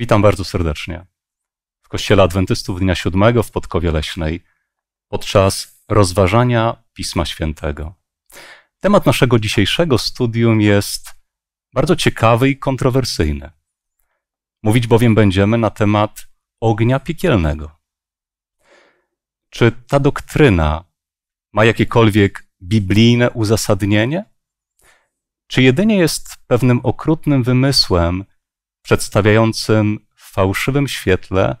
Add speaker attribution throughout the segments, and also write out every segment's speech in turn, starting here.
Speaker 1: Witam bardzo serdecznie w Kościele Adwentystów Dnia Siódmego w Podkowie Leśnej podczas rozważania Pisma Świętego. Temat naszego dzisiejszego studium jest bardzo ciekawy i kontrowersyjny. Mówić bowiem będziemy na temat ognia piekielnego. Czy ta doktryna ma jakiekolwiek biblijne uzasadnienie? Czy jedynie jest pewnym okrutnym wymysłem przedstawiającym w fałszywym świetle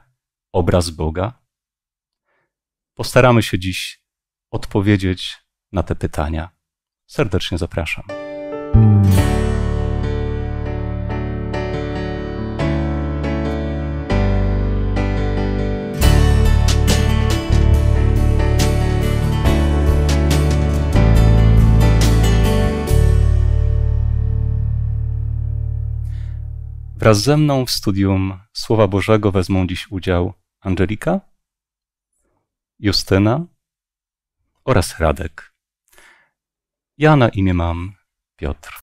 Speaker 1: obraz Boga? Postaramy się dziś odpowiedzieć na te pytania. Serdecznie zapraszam. Wraz ze mną w studium Słowa Bożego wezmą dziś udział Angelika, Justyna oraz Radek. Ja na imię mam Piotr.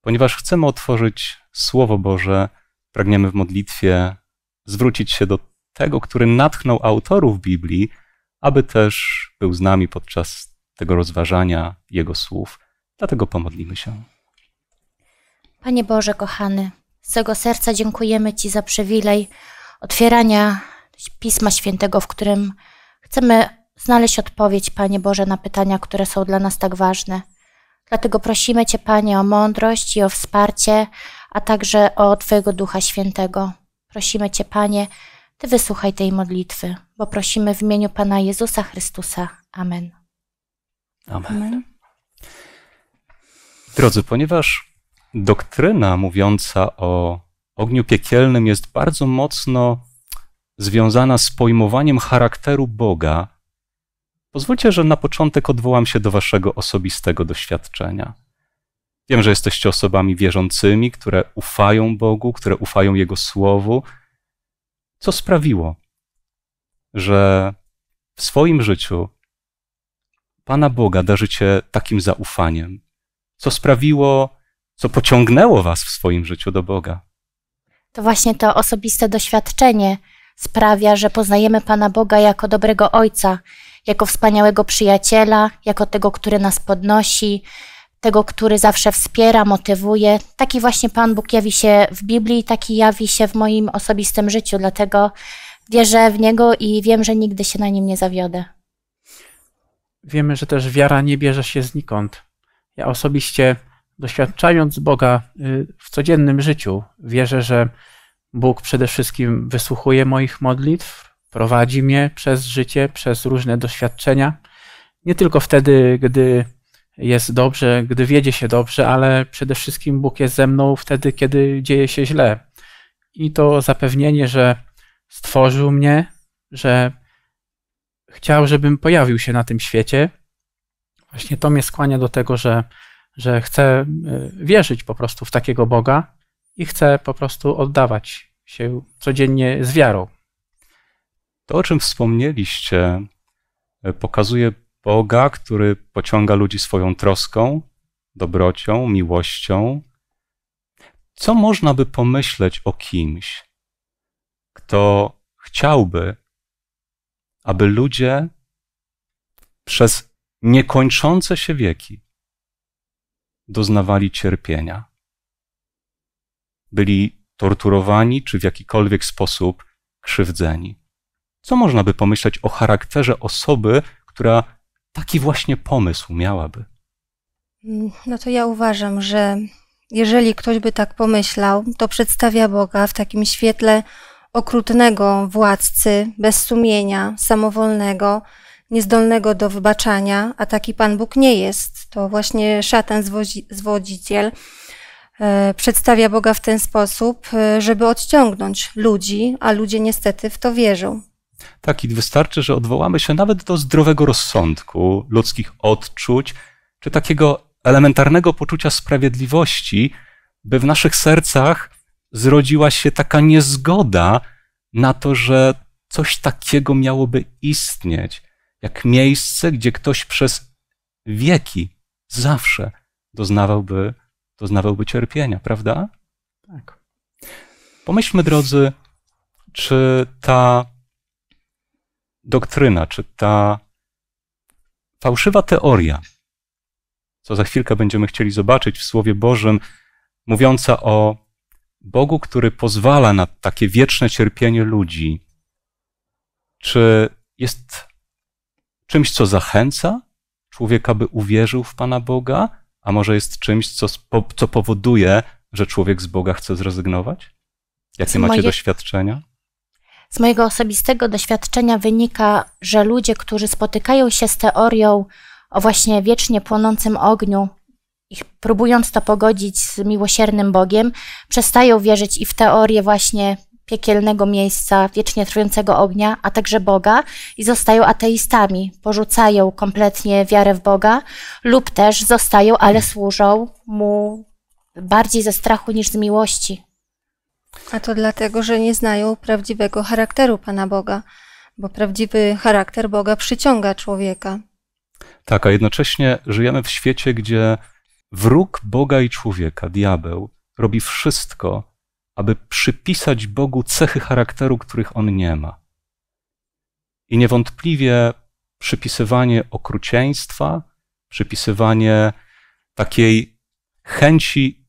Speaker 1: Ponieważ chcemy otworzyć Słowo Boże, pragniemy w modlitwie zwrócić się do tego, który natchnął autorów Biblii, aby też był z nami podczas tego rozważania Jego słów. Dlatego pomodlimy się.
Speaker 2: Panie Boże, kochany, z całego serca dziękujemy Ci za przywilej otwierania Pisma Świętego, w którym chcemy znaleźć odpowiedź, Panie Boże, na pytania, które są dla nas tak ważne. Dlatego prosimy Cię, Panie, o mądrość i o wsparcie, a także o Twojego Ducha Świętego. Prosimy Cię, Panie, Ty wysłuchaj tej modlitwy, bo prosimy w imieniu Pana Jezusa Chrystusa. Amen. Amen. Amen.
Speaker 1: Drodzy, ponieważ doktryna mówiąca o ogniu piekielnym jest bardzo mocno związana z pojmowaniem charakteru Boga. Pozwólcie, że na początek odwołam się do waszego osobistego doświadczenia. Wiem, że jesteście osobami wierzącymi, które ufają Bogu, które ufają Jego Słowu. Co sprawiło, że w swoim życiu Pana Boga darzycie takim zaufaniem? Co sprawiło, co pociągnęło was w swoim życiu do Boga.
Speaker 2: To właśnie to osobiste doświadczenie sprawia, że poznajemy Pana Boga jako dobrego Ojca, jako wspaniałego przyjaciela, jako tego, który nas podnosi, tego, który zawsze wspiera, motywuje. Taki właśnie Pan Bóg jawi się w Biblii, taki jawi się w moim osobistym życiu, dlatego wierzę w Niego i wiem, że nigdy się na Nim nie zawiodę.
Speaker 3: Wiemy, że też wiara nie bierze się znikąd. Ja osobiście doświadczając Boga y, w codziennym życiu, wierzę, że Bóg przede wszystkim wysłuchuje moich modlitw, prowadzi mnie przez życie, przez różne doświadczenia. Nie tylko wtedy, gdy jest dobrze, gdy wiedzie się dobrze, ale przede wszystkim Bóg jest ze mną wtedy, kiedy dzieje się źle. I to zapewnienie, że stworzył mnie, że chciał, żebym pojawił się na tym świecie, właśnie to mnie skłania do tego, że że chcę e, wierzyć po prostu w takiego Boga i chcę po prostu oddawać się codziennie z wiarą.
Speaker 1: To, o czym wspomnieliście, e, pokazuje Boga, który pociąga ludzi swoją troską, dobrocią, miłością. Co można by pomyśleć o kimś, kto chciałby, aby ludzie przez niekończące się wieki doznawali cierpienia. Byli torturowani czy w jakikolwiek sposób krzywdzeni. Co można by pomyśleć o charakterze osoby, która taki właśnie pomysł miałaby?
Speaker 4: No to ja uważam, że jeżeli ktoś by tak pomyślał, to przedstawia Boga w takim świetle okrutnego władcy, bez sumienia, samowolnego, niezdolnego do wybaczania, a taki Pan Bóg nie jest. To właśnie szatan zwozi, zwodziciel e, przedstawia Boga w ten sposób, e, żeby odciągnąć ludzi, a ludzie niestety w to wierzą.
Speaker 1: Tak, i wystarczy, że odwołamy się nawet do zdrowego rozsądku, ludzkich odczuć, czy takiego elementarnego poczucia sprawiedliwości, by w naszych sercach zrodziła się taka niezgoda na to, że coś takiego miałoby istnieć jak miejsce, gdzie ktoś przez wieki zawsze doznawałby, doznawałby cierpienia, prawda? Tak. Pomyślmy, drodzy, czy ta doktryna, czy ta fałszywa teoria, co za chwilkę będziemy chcieli zobaczyć w Słowie Bożym, mówiąca o Bogu, który pozwala na takie wieczne cierpienie ludzi, czy jest czymś, co zachęca człowieka, by uwierzył w Pana Boga, a może jest czymś, co, co powoduje, że człowiek z Boga chce zrezygnować? Jakie macie moje... doświadczenia?
Speaker 2: Z mojego osobistego doświadczenia wynika, że ludzie, którzy spotykają się z teorią o właśnie wiecznie płonącym ogniu, ich próbując to pogodzić z miłosiernym Bogiem, przestają wierzyć i w teorię właśnie piekielnego miejsca, wiecznie trwającego ognia, a także Boga i zostają ateistami, porzucają kompletnie wiarę w Boga lub też zostają, ale służą mu bardziej ze strachu niż z miłości.
Speaker 4: A to dlatego, że nie znają prawdziwego charakteru Pana Boga, bo prawdziwy charakter Boga przyciąga człowieka.
Speaker 1: Tak, a jednocześnie żyjemy w świecie, gdzie wróg Boga i człowieka, diabeł, robi wszystko, aby przypisać Bogu cechy charakteru, których on nie ma. I niewątpliwie przypisywanie okrucieństwa, przypisywanie takiej chęci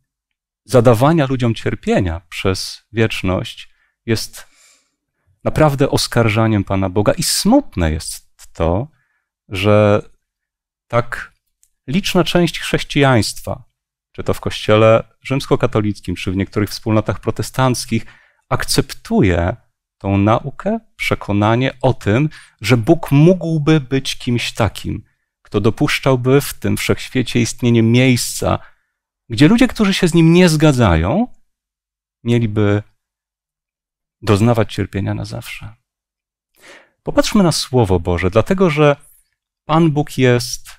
Speaker 1: zadawania ludziom cierpienia przez wieczność jest naprawdę oskarżaniem Pana Boga. I smutne jest to, że tak liczna część chrześcijaństwa czy to w kościele rzymskokatolickim, czy w niektórych wspólnotach protestanckich, akceptuje tą naukę, przekonanie o tym, że Bóg mógłby być kimś takim, kto dopuszczałby w tym wszechświecie istnienie miejsca, gdzie ludzie, którzy się z nim nie zgadzają, mieliby doznawać cierpienia na zawsze. Popatrzmy na Słowo Boże, dlatego że Pan Bóg jest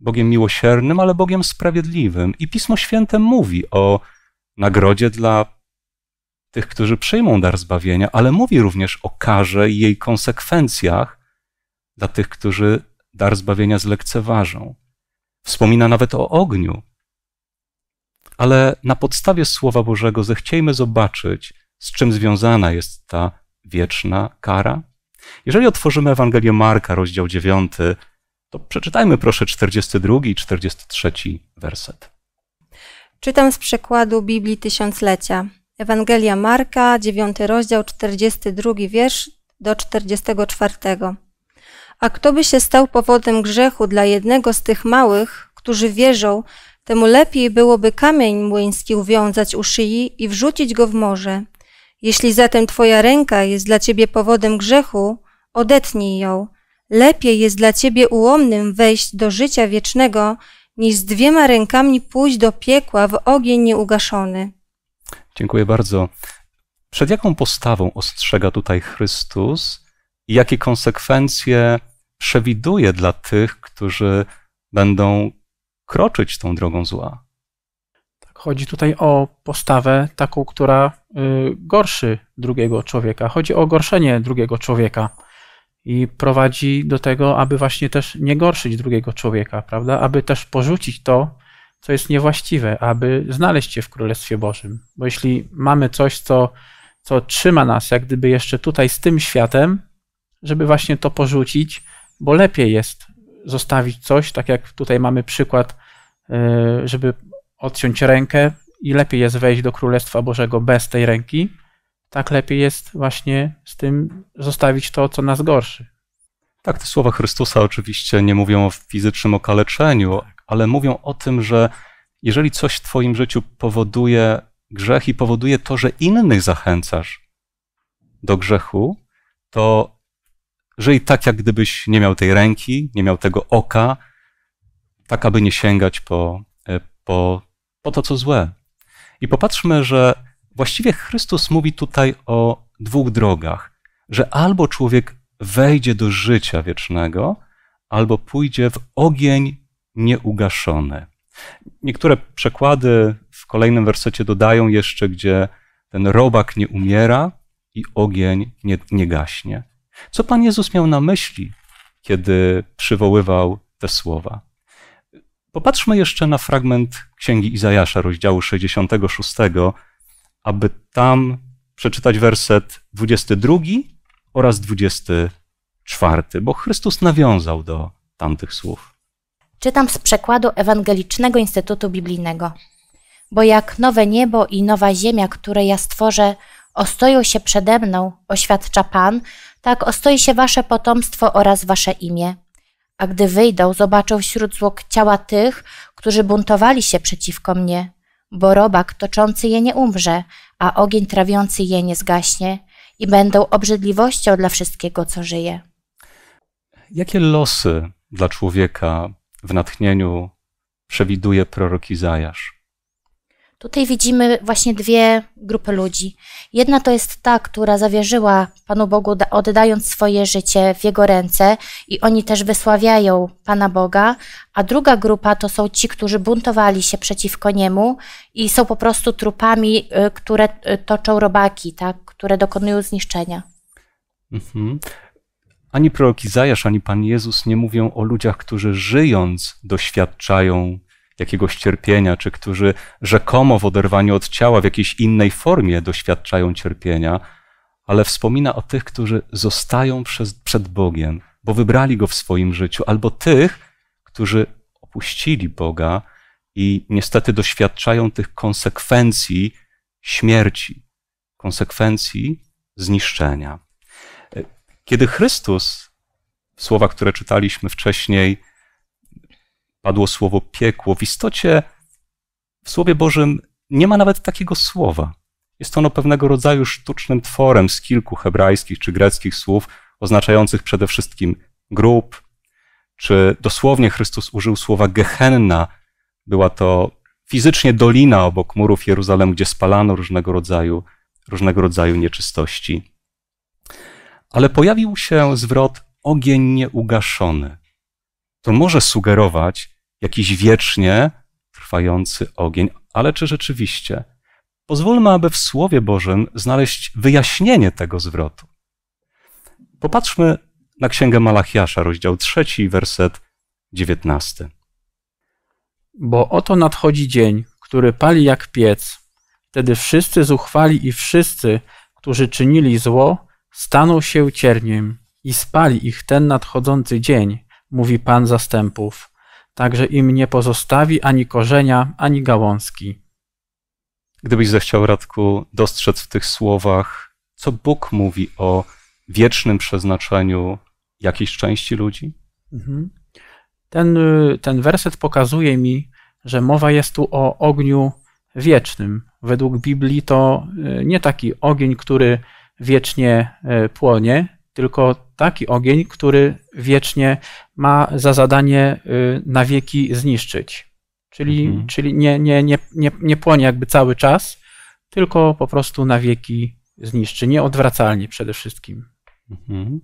Speaker 1: Bogiem miłosiernym, ale Bogiem sprawiedliwym. I Pismo Święte mówi o nagrodzie dla tych, którzy przyjmą dar zbawienia, ale mówi również o karze i jej konsekwencjach dla tych, którzy dar zbawienia zlekceważą. Wspomina nawet o ogniu. Ale na podstawie Słowa Bożego zechciejmy zobaczyć, z czym związana jest ta wieczna kara. Jeżeli otworzymy Ewangelię Marka, rozdział 9, to przeczytajmy proszę 42 i 43 werset.
Speaker 4: Czytam z przekładu Biblii Tysiąclecia. Ewangelia Marka, 9 rozdział, 42 wiersz do 44. A kto by się stał powodem grzechu dla jednego z tych małych, którzy wierzą, temu lepiej byłoby kamień młyński uwiązać u szyi i wrzucić go w morze. Jeśli zatem twoja ręka jest dla ciebie powodem grzechu, odetnij ją, Lepiej jest dla ciebie ułomnym wejść do życia wiecznego, niż z dwiema rękami pójść do piekła w ogień nieugaszony.
Speaker 1: Dziękuję bardzo. Przed jaką postawą ostrzega tutaj Chrystus i jakie konsekwencje przewiduje dla tych, którzy będą kroczyć tą drogą zła?
Speaker 3: Tak, chodzi tutaj o postawę taką, która y, gorszy drugiego człowieka. Chodzi o gorszenie drugiego człowieka i prowadzi do tego, aby właśnie też nie gorszyć drugiego człowieka, prawda? Aby też porzucić to, co jest niewłaściwe, aby znaleźć się w Królestwie Bożym. Bo jeśli mamy coś, co, co trzyma nas, jak gdyby jeszcze tutaj z tym światem, żeby właśnie to porzucić, bo lepiej jest zostawić coś, tak jak tutaj mamy przykład, e, żeby odciąć rękę i lepiej jest wejść do Królestwa Bożego bez tej ręki, tak lepiej jest właśnie z tym zostawić to, co nas gorszy.
Speaker 1: Tak, te słowa Chrystusa oczywiście nie mówią o fizycznym okaleczeniu, tak. ale mówią o tym, że jeżeli coś w Twoim życiu powoduje grzech i powoduje to, że innych zachęcasz do grzechu, to żyj tak, jak gdybyś nie miał tej ręki, nie miał tego oka, tak aby nie sięgać po, e, po, po to, co złe. I popatrzmy, że Właściwie Chrystus mówi tutaj o dwóch drogach, że albo człowiek wejdzie do życia wiecznego, albo pójdzie w ogień nieugaszony. Niektóre przekłady w kolejnym wersecie dodają jeszcze, gdzie ten robak nie umiera i ogień nie, nie gaśnie. Co Pan Jezus miał na myśli, kiedy przywoływał te słowa? Popatrzmy jeszcze na fragment Księgi Izajasza, rozdziału 66, aby tam przeczytać werset 22 oraz 24, bo Chrystus nawiązał do tamtych słów.
Speaker 2: Czytam z przekładu Ewangelicznego Instytutu Biblijnego. Bo jak nowe niebo i nowa ziemia, które ja stworzę, ostoją się przede mną, oświadcza Pan, tak ostoi się wasze potomstwo oraz wasze imię. A gdy wyjdą, zobaczą wśród złok ciała tych, którzy buntowali się przeciwko mnie – bo robak toczący je nie umrze, a ogień trawiący je nie zgaśnie i będą obrzydliwością dla wszystkiego, co żyje.
Speaker 1: Jakie losy dla człowieka w natchnieniu przewiduje prorok Izajasz?
Speaker 2: Tutaj widzimy właśnie dwie grupy ludzi. Jedna to jest ta, która zawierzyła Panu Bogu, oddając swoje życie w Jego ręce i oni też wysławiają Pana Boga, a druga grupa to są ci, którzy buntowali się przeciwko Niemu i są po prostu trupami, y, które y, toczą robaki, tak? które dokonują zniszczenia.
Speaker 1: Mhm. Ani prorok Izajasz, ani Pan Jezus nie mówią o ludziach, którzy żyjąc doświadczają jakiegoś cierpienia, czy którzy rzekomo w oderwaniu od ciała w jakiejś innej formie doświadczają cierpienia, ale wspomina o tych, którzy zostają przez, przed Bogiem, bo wybrali go w swoim życiu, albo tych, którzy opuścili Boga i niestety doświadczają tych konsekwencji śmierci, konsekwencji zniszczenia. Kiedy Chrystus, w słowa, które czytaliśmy wcześniej, padło słowo piekło. W istocie w Słowie Bożym nie ma nawet takiego słowa. Jest ono pewnego rodzaju sztucznym tworem z kilku hebrajskich czy greckich słów, oznaczających przede wszystkim grób, czy dosłownie Chrystus użył słowa gehenna. Była to fizycznie dolina obok murów Jeruzalem, gdzie spalano różnego rodzaju, różnego rodzaju nieczystości. Ale pojawił się zwrot ogień nieugaszony. To może sugerować, jakiś wiecznie trwający ogień, ale czy rzeczywiście? Pozwólmy, aby w Słowie Bożym znaleźć wyjaśnienie tego zwrotu. Popatrzmy na Księgę Malachiasza, rozdział 3, werset 19.
Speaker 3: Bo oto nadchodzi dzień, który pali jak piec. Wtedy wszyscy zuchwali i wszyscy, którzy czynili zło, staną się cierniem i spali ich ten nadchodzący dzień, mówi Pan zastępów także im nie pozostawi ani
Speaker 1: korzenia, ani
Speaker 3: gałązki.
Speaker 1: Gdybyś zechciał, Radku, dostrzec w tych słowach, co Bóg mówi o wiecznym przeznaczeniu jakiejś części ludzi?
Speaker 3: Mhm. Ten, y, ten werset pokazuje mi, że mowa jest tu o ogniu wiecznym. Według Biblii to y, nie taki ogień, który wiecznie y, płonie, tylko taki ogień, który wiecznie ma za zadanie y, na wieki zniszczyć. Czyli, mhm. czyli nie, nie, nie, nie, nie płonie jakby cały czas, tylko po prostu na wieki zniszczy, nieodwracalnie przede wszystkim. Mhm.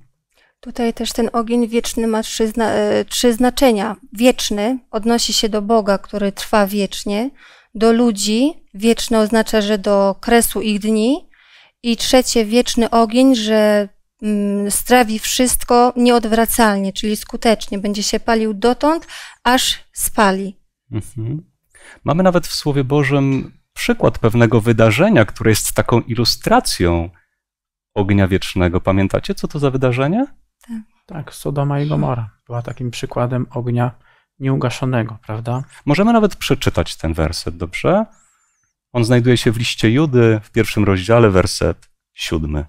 Speaker 4: Tutaj też ten ogień wieczny ma trzy, zna e, trzy znaczenia. Wieczny odnosi się do Boga, który trwa wiecznie, do ludzi, wieczny oznacza, że do kresu ich dni, i trzecie, wieczny ogień, że Mm, strawi wszystko nieodwracalnie, czyli skutecznie. Będzie się palił dotąd, aż spali.
Speaker 1: Mhm. Mamy nawet w Słowie Bożym przykład pewnego wydarzenia, które jest taką ilustracją ognia wiecznego. Pamiętacie, co to za wydarzenie?
Speaker 3: Tak, tak Sodoma i Gomora była takim przykładem ognia nieugaszonego, prawda?
Speaker 1: Możemy nawet przeczytać ten werset, dobrze? On znajduje się w liście Judy w pierwszym rozdziale, werset siódmy.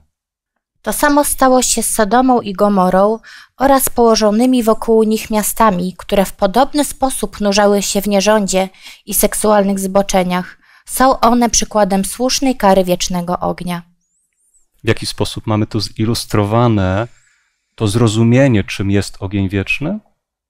Speaker 2: To samo stało się z Sodomą i Gomorą oraz położonymi wokół nich miastami, które w podobny sposób nurzały się w nierządzie i seksualnych zboczeniach. Są one przykładem słusznej kary wiecznego ognia.
Speaker 1: W jaki sposób mamy tu zilustrowane to zrozumienie, czym jest ogień wieczny?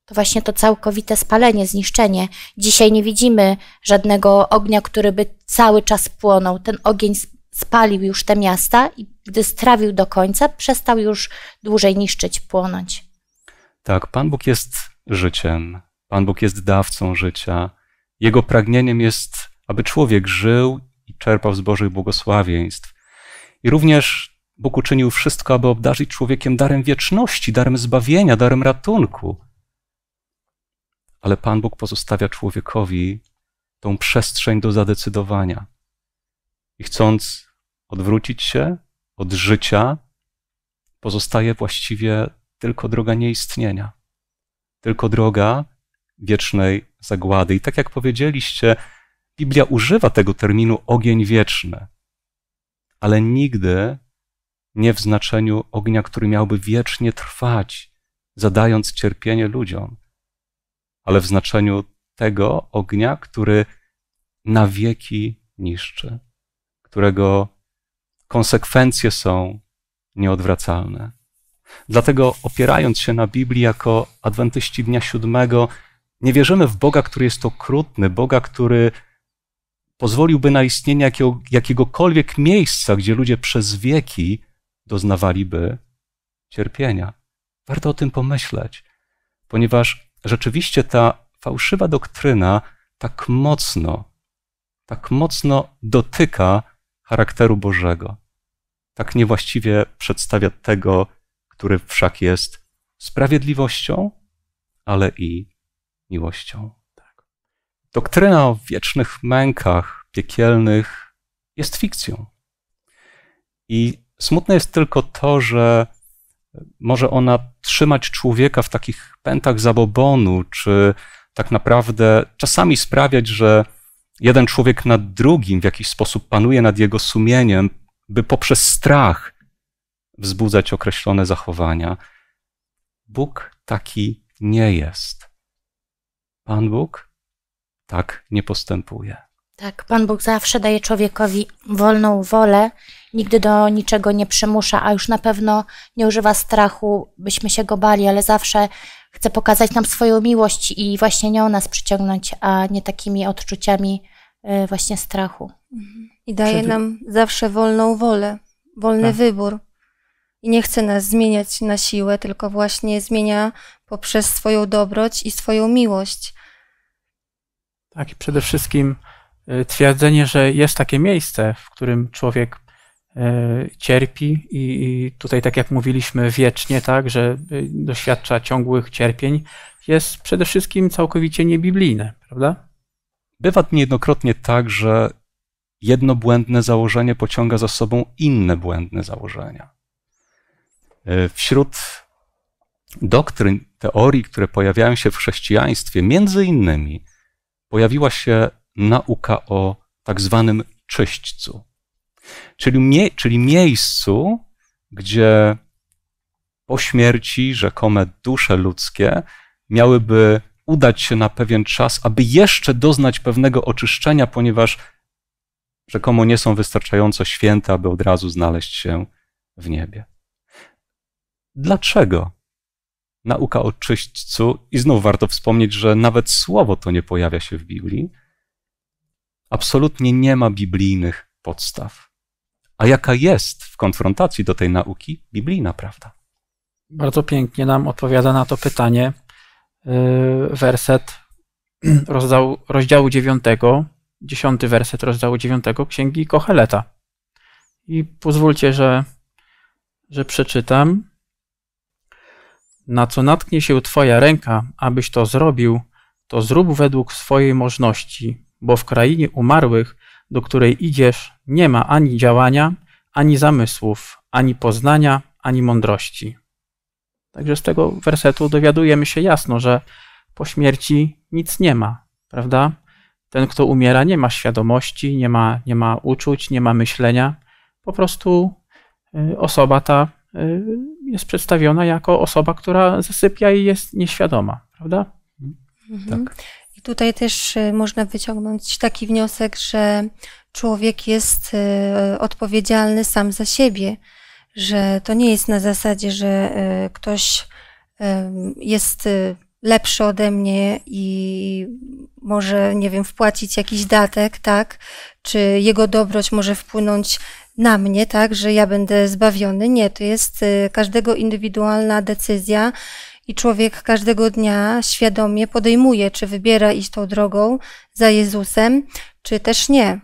Speaker 2: To właśnie to całkowite spalenie, zniszczenie. Dzisiaj nie widzimy żadnego ognia, który by cały czas płonął. Ten ogień spalił już te miasta i gdy strawił do końca, przestał już dłużej niszczyć, płonąć.
Speaker 1: Tak, Pan Bóg jest życiem, Pan Bóg jest dawcą życia. Jego pragnieniem jest, aby człowiek żył i czerpał z Bożych błogosławieństw. I również Bóg uczynił wszystko, aby obdarzyć człowiekiem darem wieczności, darem zbawienia, darem ratunku. Ale Pan Bóg pozostawia człowiekowi tą przestrzeń do zadecydowania. I chcąc odwrócić się, od życia pozostaje właściwie tylko droga nieistnienia, tylko droga wiecznej zagłady. I tak jak powiedzieliście, Biblia używa tego terminu ogień wieczny, ale nigdy nie w znaczeniu ognia, który miałby wiecznie trwać, zadając cierpienie ludziom, ale w znaczeniu tego ognia, który na wieki niszczy, którego konsekwencje są nieodwracalne. Dlatego opierając się na Biblii jako adwentyści dnia siódmego, nie wierzymy w Boga, który jest okrutny, Boga, który pozwoliłby na istnienie jakiego, jakiegokolwiek miejsca, gdzie ludzie przez wieki doznawaliby cierpienia. Warto o tym pomyśleć, ponieważ rzeczywiście ta fałszywa doktryna tak mocno, tak mocno dotyka charakteru Bożego tak niewłaściwie przedstawia tego, który wszak jest sprawiedliwością, ale i miłością. Tak. Doktryna o wiecznych mękach piekielnych jest fikcją. I smutne jest tylko to, że może ona trzymać człowieka w takich pętach zabobonu, czy tak naprawdę czasami sprawiać, że jeden człowiek nad drugim w jakiś sposób panuje nad jego sumieniem, by poprzez strach wzbudzać określone zachowania. Bóg taki nie jest. Pan Bóg tak nie postępuje.
Speaker 2: Tak, Pan Bóg zawsze daje człowiekowi wolną wolę, nigdy do niczego nie przymusza, a już na pewno nie używa strachu, byśmy się go bali, ale zawsze chce pokazać nam swoją miłość i właśnie nią nas przyciągnąć, a nie takimi odczuciami y, właśnie strachu. Mhm. I daje Przed... nam
Speaker 4: zawsze wolną wolę, wolny tak. wybór. I nie chce nas zmieniać na siłę, tylko właśnie zmienia poprzez swoją dobroć i swoją miłość.
Speaker 3: Tak, i przede wszystkim e, twierdzenie, że jest takie miejsce, w którym człowiek e, cierpi i tutaj tak jak mówiliśmy wiecznie, tak, że e, doświadcza
Speaker 1: ciągłych cierpień, jest przede wszystkim całkowicie niebiblijne, prawda? Bywa niejednokrotnie tak, że jedno błędne założenie pociąga za sobą inne błędne założenia. E, wśród doktryn, teorii, które pojawiają się w chrześcijaństwie, między innymi pojawiła się nauka o tak zwanym czyśćcu, czyli, mie czyli miejscu, gdzie po śmierci rzekome dusze ludzkie miałyby udać się na pewien czas, aby jeszcze doznać pewnego oczyszczenia, ponieważ Rzekomo nie są wystarczająco święte, aby od razu znaleźć się w niebie. Dlaczego? Nauka o czyśćcu, i znów warto wspomnieć, że nawet słowo to nie pojawia się w Biblii, absolutnie nie ma biblijnych podstaw. A jaka jest w konfrontacji do tej nauki biblijna prawda?
Speaker 3: Bardzo pięknie nam odpowiada na to pytanie y, werset rozdziału, dziewiątego dziesiąty werset rozdziału dziewiątego księgi Kocheleta. I pozwólcie, że, że przeczytam. Na co natknie się Twoja ręka, abyś to zrobił, to zrób według swojej możności, bo w krainie umarłych, do której idziesz, nie ma ani działania, ani zamysłów, ani poznania, ani mądrości. Także z tego wersetu dowiadujemy się jasno, że po śmierci nic nie ma, prawda? Ten, kto umiera, nie ma świadomości, nie ma, nie ma uczuć, nie ma myślenia. Po prostu y, osoba ta y, jest przedstawiona jako osoba, która zasypia i jest nieświadoma, prawda?
Speaker 4: Mhm. Tak. I tutaj też y, można wyciągnąć taki wniosek, że człowiek jest odpowiedzialny sam za siebie, że to nie jest na zasadzie, że ktoś jest lepszy ode mnie i może, nie wiem, wpłacić jakiś datek, tak? Czy jego dobroć może wpłynąć na mnie, tak, że ja będę zbawiony. Nie, to jest y, każdego indywidualna decyzja i człowiek każdego dnia świadomie podejmuje, czy wybiera iść tą drogą za Jezusem, czy też nie.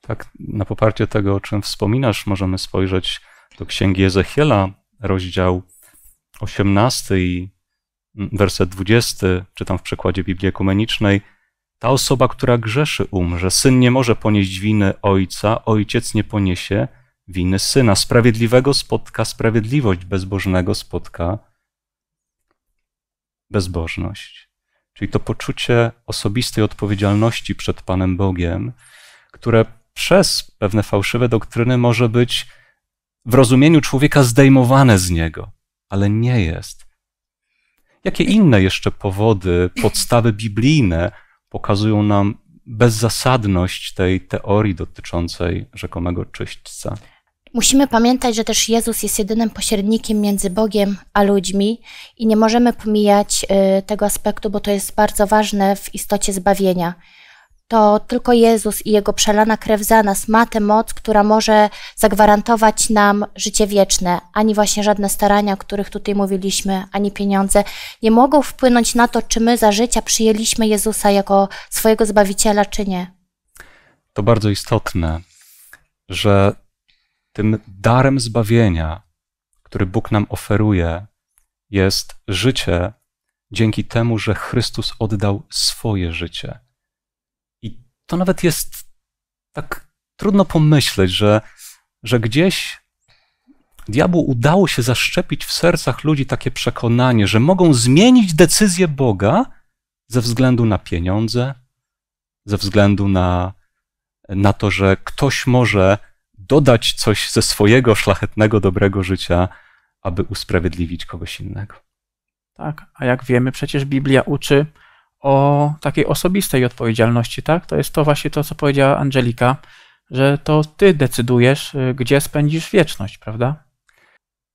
Speaker 1: Tak, na poparcie tego, o czym wspominasz, możemy spojrzeć do księgi Ezechiela, rozdział 18 i werset 20, czytam w przekładzie Biblii Ekumenicznej, ta osoba, która grzeszy, umrze. Syn nie może ponieść winy ojca, ojciec nie poniesie winy syna. Sprawiedliwego spotka sprawiedliwość, bezbożnego spotka bezbożność. Czyli to poczucie osobistej odpowiedzialności przed Panem Bogiem, które przez pewne fałszywe doktryny może być w rozumieniu człowieka zdejmowane z niego, ale nie jest. Jakie inne jeszcze powody, podstawy biblijne pokazują nam bezzasadność tej teorii dotyczącej rzekomego czyśćca?
Speaker 2: Musimy pamiętać, że też Jezus jest jedynym pośrednikiem między Bogiem a ludźmi i nie możemy pomijać y, tego aspektu, bo to jest bardzo ważne w istocie zbawienia to tylko Jezus i Jego przelana krew za nas ma tę moc, która może zagwarantować nam życie wieczne. Ani właśnie żadne starania, o których tutaj mówiliśmy, ani pieniądze nie mogą wpłynąć na to, czy my za życia przyjęliśmy Jezusa jako swojego Zbawiciela, czy nie.
Speaker 1: To bardzo istotne, że tym darem zbawienia, który Bóg nam oferuje, jest życie dzięki temu, że Chrystus oddał swoje życie to nawet jest tak trudno pomyśleć, że, że gdzieś diabłu udało się zaszczepić w sercach ludzi takie przekonanie, że mogą zmienić decyzję Boga ze względu na pieniądze, ze względu na, na to, że ktoś może dodać coś ze swojego szlachetnego, dobrego życia, aby usprawiedliwić kogoś innego.
Speaker 3: Tak, a jak wiemy, przecież Biblia uczy, o takiej osobistej odpowiedzialności, tak? To jest to właśnie to, co powiedziała Angelika, że to ty decydujesz, y, gdzie spędzisz wieczność, prawda?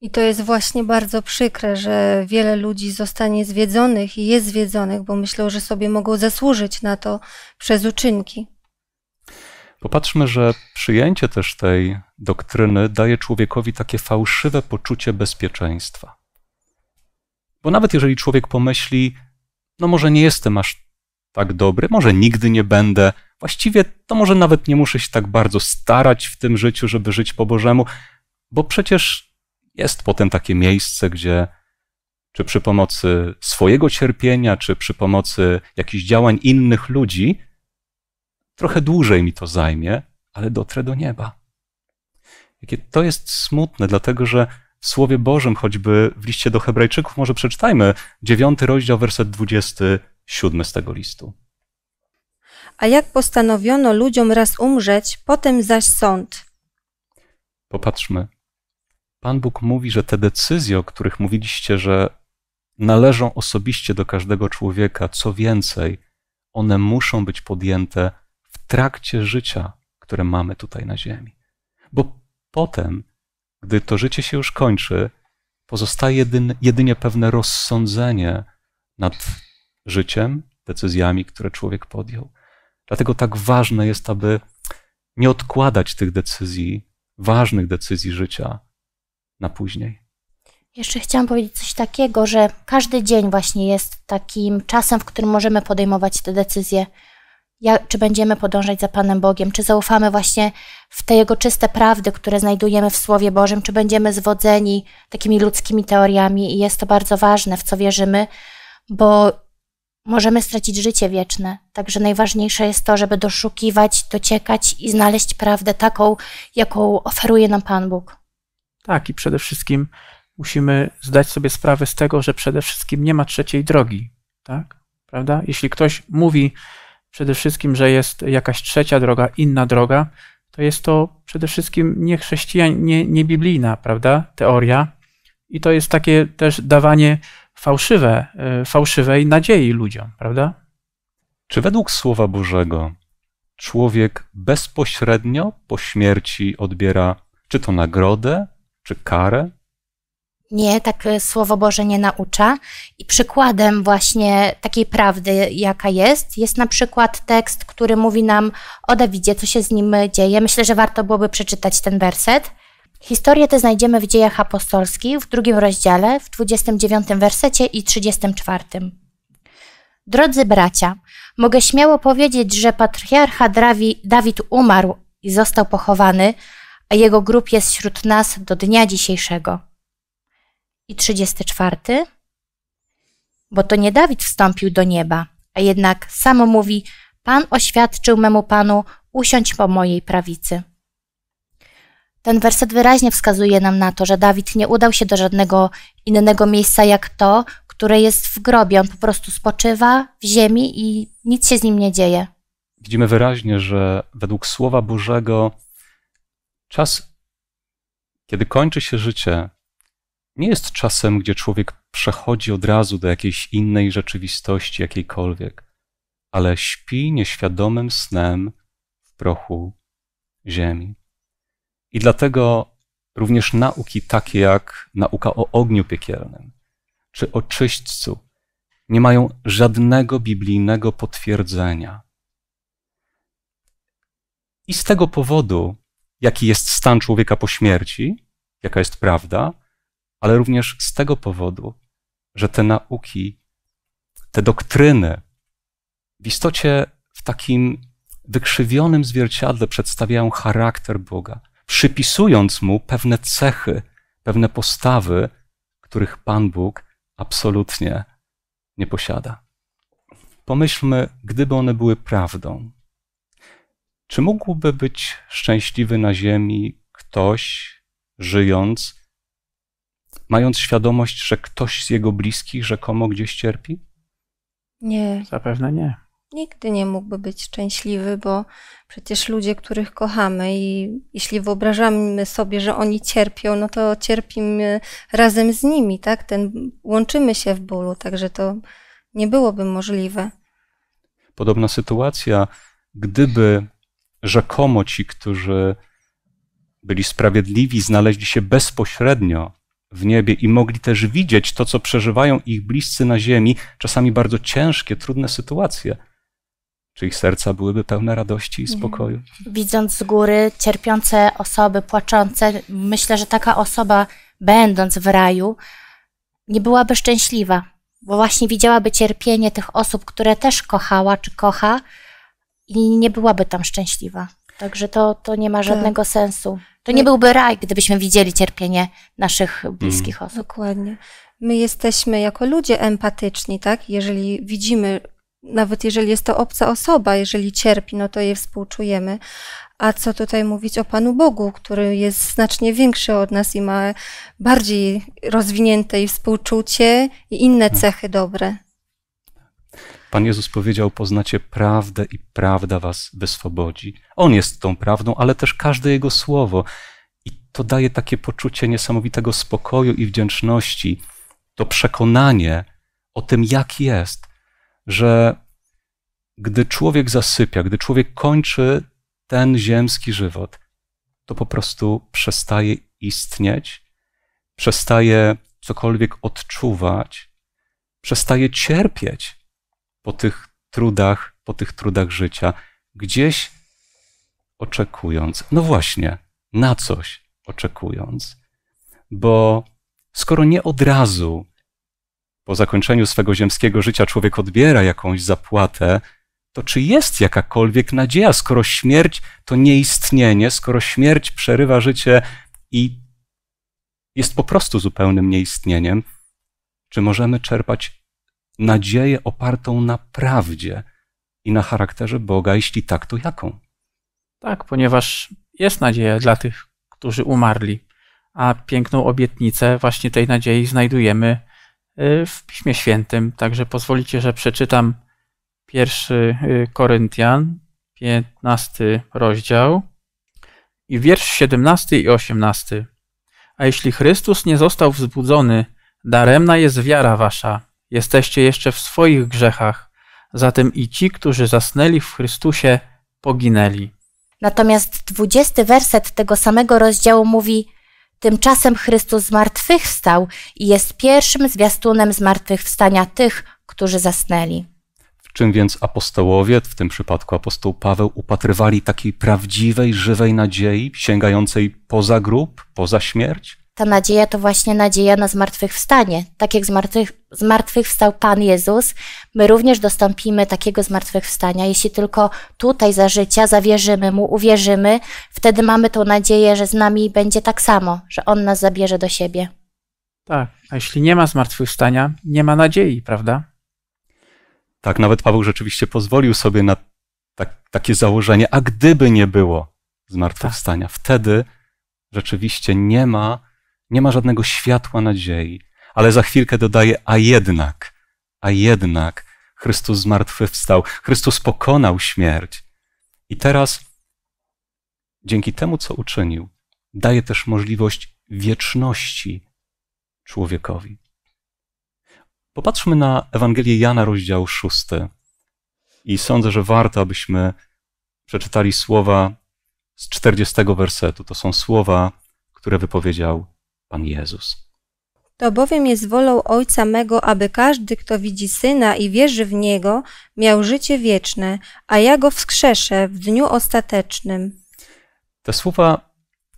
Speaker 4: I to jest właśnie bardzo przykre, że wiele ludzi zostanie zwiedzonych i jest zwiedzonych, bo myślą, że sobie mogą zasłużyć na to przez uczynki.
Speaker 1: Popatrzmy, że przyjęcie też tej doktryny daje człowiekowi takie fałszywe poczucie bezpieczeństwa. Bo nawet jeżeli człowiek pomyśli, no może nie jestem aż tak dobry, może nigdy nie będę, właściwie to może nawet nie muszę się tak bardzo starać w tym życiu, żeby żyć po Bożemu, bo przecież jest potem takie miejsce, gdzie czy przy pomocy swojego cierpienia, czy przy pomocy jakichś działań innych ludzi, trochę dłużej mi to zajmie, ale dotrę do nieba. Jakie to jest smutne, dlatego że w Słowie Bożym, choćby w liście do Hebrajczyków, może przeczytajmy dziewiąty rozdział, werset 27 z tego listu.
Speaker 4: A jak postanowiono ludziom raz umrzeć, potem zaś sąd.
Speaker 1: Popatrzmy. Pan Bóg mówi, że te decyzje, o których mówiliście, że należą osobiście do każdego człowieka, co więcej, one muszą być podjęte w trakcie życia, które mamy tutaj na Ziemi. Bo potem gdy to życie się już kończy, pozostaje jedynie pewne rozsądzenie nad życiem, decyzjami, które człowiek podjął. Dlatego tak ważne jest, aby nie odkładać tych decyzji, ważnych decyzji życia na później.
Speaker 2: Jeszcze chciałam powiedzieć coś takiego, że każdy dzień właśnie jest takim czasem, w którym możemy podejmować te decyzje czy będziemy podążać za Panem Bogiem, czy zaufamy właśnie w te Jego czyste prawdy, które znajdujemy w Słowie Bożym, czy będziemy zwodzeni takimi ludzkimi teoriami i jest to bardzo ważne, w co wierzymy, bo możemy stracić życie wieczne. Także najważniejsze jest to, żeby doszukiwać, dociekać i znaleźć prawdę taką, jaką oferuje nam Pan
Speaker 3: Bóg. Tak, i przede wszystkim musimy zdać sobie sprawę z tego, że przede wszystkim nie ma trzeciej drogi, tak? Prawda? Jeśli ktoś mówi, przede wszystkim, że jest jakaś trzecia droga, inna droga, to jest to przede wszystkim niechrześcijań, nie, biblijna, prawda, teoria. I to jest takie też dawanie fałszywe, e, fałszywej nadziei ludziom, prawda?
Speaker 1: Czy według Słowa Bożego człowiek bezpośrednio po śmierci odbiera czy to nagrodę, czy karę?
Speaker 2: Nie, tak e, Słowo Boże nie naucza. I przykładem właśnie takiej prawdy, jaka jest, jest na przykład tekst, który mówi nam o Dawidzie, co się z nim e, dzieje. Myślę, że warto byłoby przeczytać ten werset. Historię tę znajdziemy w Dziejach Apostolskich w drugim rozdziale, w 29 wersecie i 34. Drodzy bracia, mogę śmiało powiedzieć, że patriarcha Drawi, Dawid umarł i został pochowany, a jego grób jest wśród nas do dnia dzisiejszego i 34, bo to nie Dawid wstąpił do nieba, a jednak samo mówi: Pan oświadczył memu panu: Usiądź po mojej prawicy. Ten werset wyraźnie wskazuje nam na to, że Dawid nie udał się do żadnego innego miejsca jak to, które jest w grobie. On po prostu spoczywa w ziemi i nic się z nim nie dzieje.
Speaker 1: Widzimy wyraźnie, że według Słowa Bożego czas, kiedy kończy się życie, nie jest czasem, gdzie człowiek przechodzi od razu do jakiejś innej rzeczywistości, jakiejkolwiek, ale śpi nieświadomym snem w prochu ziemi. I dlatego również nauki takie jak nauka o ogniu piekielnym czy o czyśćcu nie mają żadnego biblijnego potwierdzenia. I z tego powodu, jaki jest stan człowieka po śmierci, jaka jest prawda, ale również z tego powodu, że te nauki, te doktryny w istocie w takim wykrzywionym zwierciadle przedstawiają charakter Boga, przypisując mu pewne cechy, pewne postawy, których Pan Bóg absolutnie nie posiada. Pomyślmy, gdyby one były prawdą. Czy mógłby być szczęśliwy na ziemi ktoś, żyjąc mając świadomość, że ktoś z jego bliskich rzekomo gdzieś cierpi? Nie. Zapewne nie.
Speaker 4: Nigdy nie mógłby być szczęśliwy, bo przecież ludzie, których kochamy, i jeśli wyobrażamy sobie, że oni cierpią, no to cierpimy razem z nimi, tak? Ten, łączymy się w bólu, także to nie byłoby możliwe.
Speaker 1: Podobna sytuacja, gdyby rzekomo ci, którzy byli sprawiedliwi, znaleźli się bezpośrednio w niebie i mogli też widzieć to, co przeżywają ich bliscy na ziemi, czasami bardzo ciężkie, trudne sytuacje. Czy ich serca byłyby pełne radości i mhm. spokoju?
Speaker 2: Widząc z góry cierpiące osoby, płaczące, myślę, że taka osoba, będąc w raju, nie byłaby szczęśliwa, bo właśnie widziałaby cierpienie tych osób, które też kochała czy kocha, i nie byłaby tam szczęśliwa. Także to, to nie ma tak. żadnego tak. sensu. To nie byłby raj, gdybyśmy widzieli cierpienie naszych mhm. bliskich osób.
Speaker 4: Dokładnie. My jesteśmy jako ludzie empatyczni, tak? Jeżeli widzimy, nawet jeżeli jest to obca osoba, jeżeli cierpi, no to je współczujemy. A co tutaj mówić o Panu Bogu, który jest znacznie większy od nas i ma bardziej rozwinięte i współczucie i inne tak. cechy dobre.
Speaker 1: Pan Jezus powiedział: Poznacie prawdę i prawda was wyswobodzi. On jest tą prawdą, ale też każde jego słowo. I to daje takie poczucie niesamowitego spokoju i wdzięczności, to przekonanie o tym, jak jest, że gdy człowiek zasypia, gdy człowiek kończy ten ziemski żywot, to po prostu przestaje istnieć, przestaje cokolwiek odczuwać, przestaje cierpieć po tych trudach, po tych trudach życia, gdzieś oczekując, no właśnie, na coś oczekując, bo skoro nie od razu po zakończeniu swego ziemskiego życia człowiek odbiera jakąś zapłatę, to czy jest jakakolwiek nadzieja, skoro śmierć to nieistnienie, skoro śmierć przerywa życie i jest po prostu zupełnym nieistnieniem? Czy możemy czerpać nadzieję opartą na prawdzie i na charakterze Boga, jeśli tak, to jaką?
Speaker 3: Tak, ponieważ jest nadzieja dla tych, którzy umarli, a piękną obietnicę właśnie tej nadziei znajdujemy y, w Piśmie Świętym. Także pozwolicie, że przeczytam pierwszy y, Koryntian, 15 rozdział i wiersz 17 i 18. A jeśli Chrystus nie został wzbudzony, daremna jest wiara wasza jesteście jeszcze w swoich grzechach, zatem i ci, którzy zasnęli w Chrystusie, poginęli.
Speaker 2: Natomiast dwudziesty werset tego samego rozdziału mówi: Tymczasem Chrystus zmartwychwstał i jest pierwszym zwiastunem zmartwychwstania tych, którzy zasnęli.
Speaker 1: W czym więc apostołowie, w tym przypadku apostoł Paweł, upatrywali takiej prawdziwej, żywej nadziei, sięgającej poza grób, poza śmierć?
Speaker 2: Ta nadzieja to właśnie nadzieja na zmartwychwstanie. Tak jak zmartwychwstał Pan Jezus, my również dostąpimy takiego zmartwychwstania. Jeśli tylko tutaj za życia zawierzymy Mu, uwierzymy, wtedy mamy tą nadzieję, że z nami będzie tak samo, że On nas zabierze do siebie.
Speaker 3: Tak, a jeśli nie ma zmartwychwstania, nie ma nadziei, prawda?
Speaker 1: Tak, nawet Paweł rzeczywiście pozwolił sobie na tak, takie założenie, a gdyby nie było zmartwychwstania, tak. wtedy rzeczywiście nie ma nie ma żadnego światła nadziei, ale za chwilkę dodaje, a jednak, a jednak Chrystus zmartwychwstał, Chrystus pokonał śmierć. I teraz, dzięki temu, co uczynił, daje też możliwość wieczności człowiekowi. Popatrzmy na Ewangelię Jana, rozdział 6. I sądzę, że warto, abyśmy przeczytali słowa z 40 wersetu. To są słowa, które wypowiedział Pan Jezus.
Speaker 4: To bowiem jest wolą Ojca mego, aby każdy, kto widzi Syna i wierzy w Niego, miał życie wieczne, a ja go wskrzeszę w dniu ostatecznym.
Speaker 1: Te słowa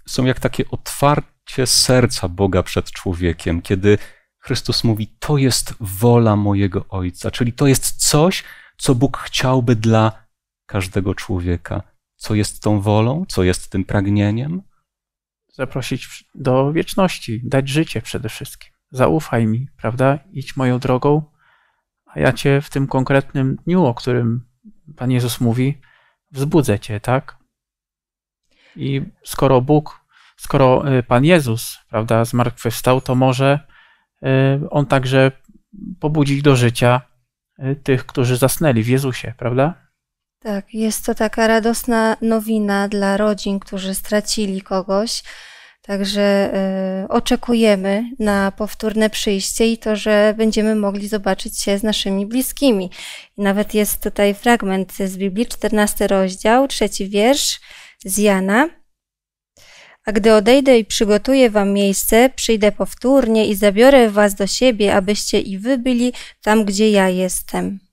Speaker 1: są jak takie otwarcie serca Boga przed człowiekiem, kiedy Chrystus mówi: To jest wola mojego Ojca, czyli to jest coś, co Bóg chciałby dla każdego człowieka. Co jest tą wolą, co jest tym pragnieniem?
Speaker 3: zaprosić do wieczności, dać życie przede wszystkim. Zaufaj mi, prawda? Idź moją drogą, a ja cię w tym konkretnym dniu, o którym Pan Jezus mówi, wzbudzę cię, tak? I skoro Bóg, skoro y, Pan Jezus, prawda, zmartwychwstał, to może y, On także pobudzić do życia y, tych, którzy zasnęli w Jezusie, prawda?
Speaker 4: Tak, jest to taka radosna nowina dla rodzin, którzy stracili kogoś. Także e, oczekujemy na powtórne przyjście i to, że będziemy mogli zobaczyć się z naszymi bliskimi. nawet jest tutaj fragment z Biblii, 14 rozdział, trzeci wiersz z Jana. A gdy odejdę i przygotuję wam miejsce, przyjdę powtórnie i zabiorę was do siebie, abyście i wy byli tam, gdzie ja jestem.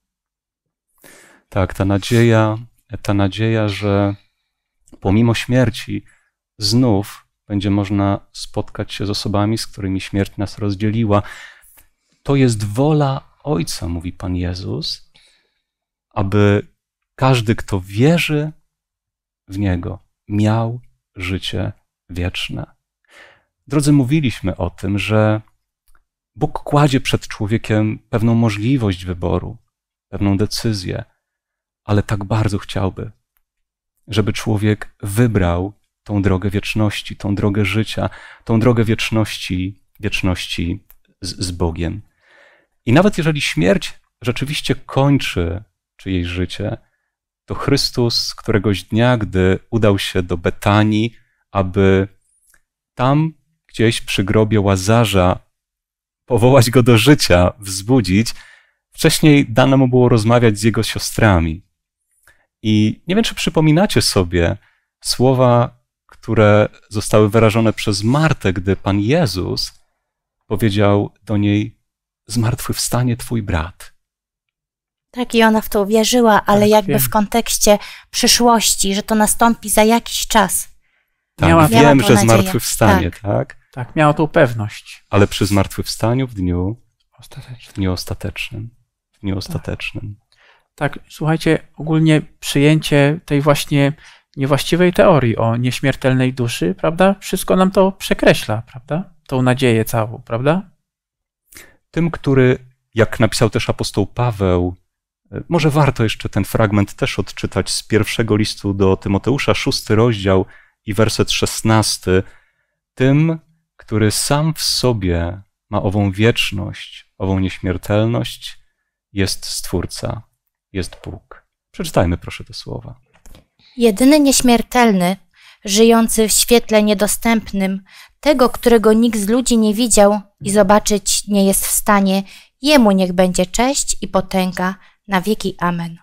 Speaker 1: Tak, ta nadzieja, ta nadzieja, że pomimo śmierci znów będzie można spotkać się z osobami, z którymi śmierć nas rozdzieliła. To jest wola Ojca, mówi Pan Jezus, aby każdy, kto wierzy w Niego, miał życie wieczne. Drodzy, mówiliśmy o tym, że Bóg kładzie przed człowiekiem pewną możliwość wyboru, pewną decyzję ale tak bardzo chciałby, żeby człowiek wybrał tą drogę wieczności, tą drogę życia, tą drogę wieczności, wieczności z, z Bogiem. I nawet jeżeli śmierć rzeczywiście kończy czyjeś życie, to Chrystus któregoś dnia, gdy udał się do Betanii, aby tam gdzieś przy grobie Łazarza powołać go do życia, wzbudzić, wcześniej dane mu było rozmawiać z jego siostrami. I nie wiem, czy przypominacie sobie słowa, które zostały wyrażone przez Martę, gdy Pan Jezus powiedział do niej: Zmartwychwstanie twój brat.
Speaker 2: Tak, i ona w to uwierzyła, ale tak, jakby wiem. w kontekście przyszłości, że to nastąpi za jakiś czas. Tak, miała, wiem, miała że zmartwychwstanie,
Speaker 1: tak. tak? Tak, miała tą pewność. Ale przy zmartwychwstaniu w dniu ostatecznym. W dniu ostatecznym. W dniu ostatecznym. Tak.
Speaker 3: Tak, słuchajcie, ogólnie przyjęcie tej właśnie niewłaściwej teorii o nieśmiertelnej duszy, prawda? Wszystko nam to przekreśla, prawda?
Speaker 1: Tą nadzieję całą, prawda? Tym, który, jak napisał też apostoł Paweł, e, może warto jeszcze ten fragment też odczytać z pierwszego listu do Tymoteusza, szósty rozdział i werset szesnasty. Tym, który sam w sobie ma ową wieczność, ową nieśmiertelność, jest Stwórca jest Bóg. Przeczytajmy proszę te słowa.
Speaker 2: Jedyny nieśmiertelny, żyjący w świetle niedostępnym, tego, którego nikt z ludzi nie widział i zobaczyć nie jest w stanie, jemu niech będzie cześć i potęga na wieki. Amen.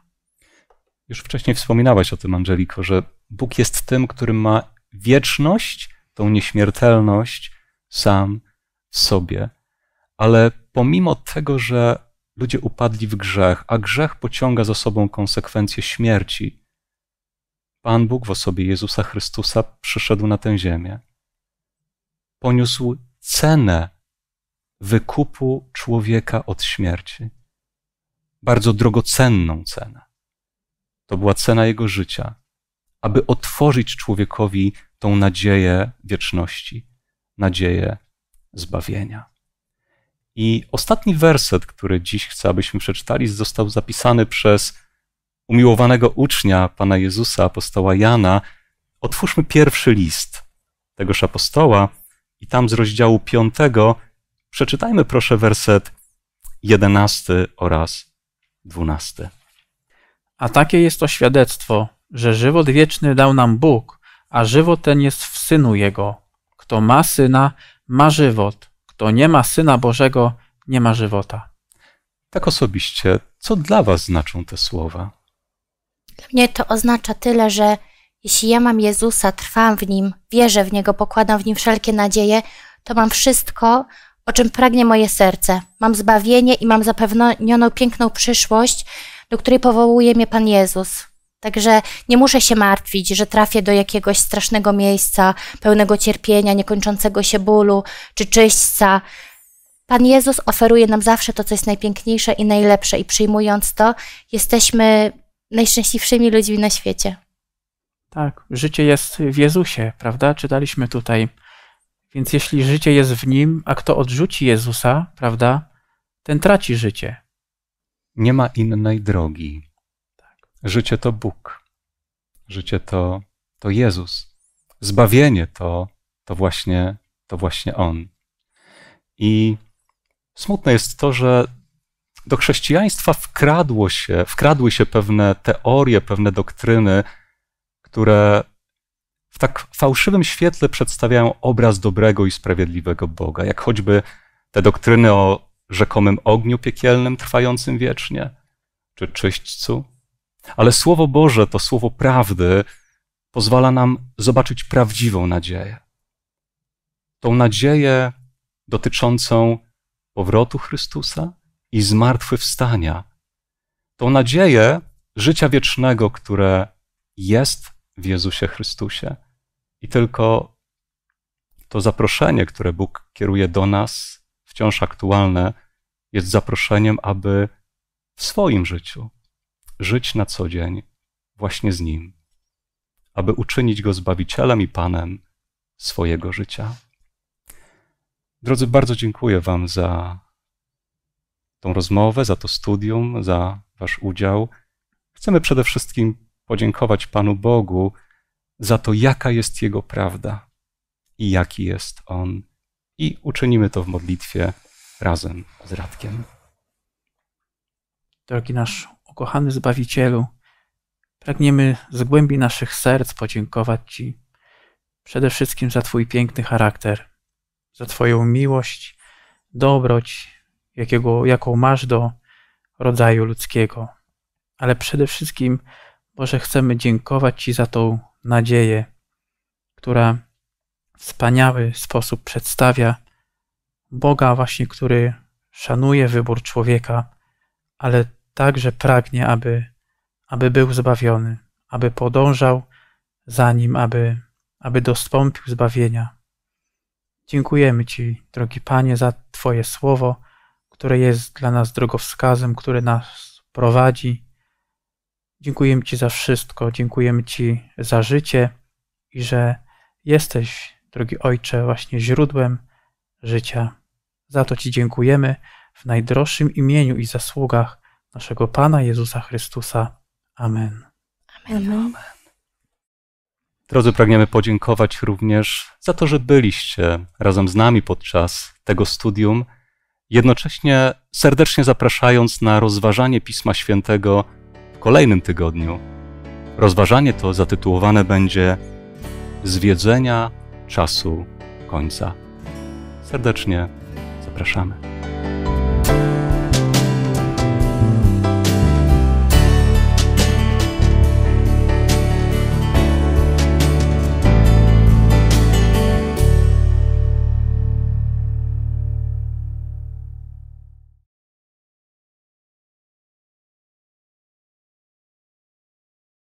Speaker 1: Już wcześniej wspominałaś o tym, Angeliko, że Bóg jest tym, który ma wieczność, tą nieśmiertelność sam w sobie. Ale pomimo tego, że Ludzie upadli w grzech, a grzech pociąga za sobą konsekwencje śmierci. Pan Bóg w osobie Jezusa Chrystusa przyszedł na tę ziemię. Poniósł cenę wykupu człowieka od śmierci. Bardzo drogocenną cenę. To była cena jego życia, aby otworzyć człowiekowi tą nadzieję wieczności, nadzieję zbawienia. I ostatni werset, który dziś chcę, abyśmy przeczytali, został zapisany przez umiłowanego ucznia Pana Jezusa, apostoła Jana. Otwórzmy pierwszy list tegoż apostoła i tam z rozdziału 5 przeczytajmy proszę werset 11 oraz 12.
Speaker 3: A takie jest to świadectwo, że żywot wieczny dał nam Bóg, a żywot ten jest w Synu Jego. Kto ma Syna, ma żywot. Kto nie ma Syna Bożego, nie ma żywota.
Speaker 1: Tak osobiście, co dla Was znaczą te słowa?
Speaker 2: Dla mnie to oznacza tyle, że jeśli ja mam Jezusa, trwam w nim, wierzę w niego, pokładam w nim wszelkie nadzieje, to mam wszystko, o czym pragnie moje serce. Mam zbawienie i mam zapewnioną piękną przyszłość, do której powołuje mnie Pan Jezus. Także nie muszę się martwić, że trafię do jakiegoś strasznego miejsca, pełnego cierpienia, niekończącego się bólu czy czyśćca. Pan Jezus oferuje nam zawsze to, co jest najpiękniejsze i najlepsze, i przyjmując to, jesteśmy najszczęśliwszymi ludźmi na świecie.
Speaker 3: Tak, życie jest w Jezusie, prawda? Czytaliśmy tutaj. Więc jeśli życie jest w nim, a kto odrzuci Jezusa, prawda, ten traci życie.
Speaker 1: Nie ma innej drogi. Życie to Bóg. Życie to, to Jezus. Zbawienie to, to, właśnie, to właśnie On. I smutne jest to, że do chrześcijaństwa wkradło się, wkradły się pewne teorie, pewne doktryny, które w tak fałszywym świetle przedstawiają obraz dobrego i sprawiedliwego Boga, jak choćby te doktryny o rzekomym ogniu piekielnym trwającym wiecznie, czy czyśćcu, ale Słowo Boże, to Słowo prawdy, pozwala nam zobaczyć prawdziwą nadzieję. Tą nadzieję dotyczącą powrotu Chrystusa i zmartwychwstania. Tą nadzieję życia wiecznego, które jest w Jezusie Chrystusie. I tylko to zaproszenie, które Bóg kieruje do nas, wciąż aktualne, jest zaproszeniem, aby w swoim życiu żyć na co dzień właśnie z Nim, aby uczynić Go Zbawicielem i Panem swojego życia. Drodzy, bardzo dziękuję Wam za tą rozmowę, za to studium, za Wasz udział. Chcemy przede wszystkim podziękować Panu Bogu za to, jaka jest Jego prawda i jaki jest On. I uczynimy to w modlitwie razem z Radkiem.
Speaker 3: Drogi nasz Ukochany Zbawicielu, pragniemy z głębi naszych serc podziękować Ci przede wszystkim za Twój piękny charakter, za Twoją miłość, dobroć, jakiego, jaką masz do rodzaju ludzkiego. Ale przede wszystkim, Boże, chcemy dziękować Ci za tą nadzieję, która w wspaniały sposób przedstawia Boga, właśnie który szanuje wybór człowieka, ale także pragnie, aby, aby był zbawiony, aby podążał za nim, aby, aby dostąpił zbawienia. Dziękujemy Ci, drogi Panie, za Twoje słowo, które jest dla nas drogowskazem, które nas prowadzi. Dziękujemy Ci za wszystko, dziękujemy Ci za życie i że jesteś, drogi Ojcze, właśnie źródłem życia. Za to Ci dziękujemy w najdroższym imieniu i zasługach naszego Pana Jezusa Chrystusa. Amen.
Speaker 4: Amen. Amen.
Speaker 1: Drodzy, pragniemy podziękować również za to, że byliście razem z nami podczas tego studium, jednocześnie serdecznie zapraszając na rozważanie Pisma Świętego w kolejnym tygodniu. Rozważanie to zatytułowane będzie Zwiedzenia czasu końca. Serdecznie zapraszamy.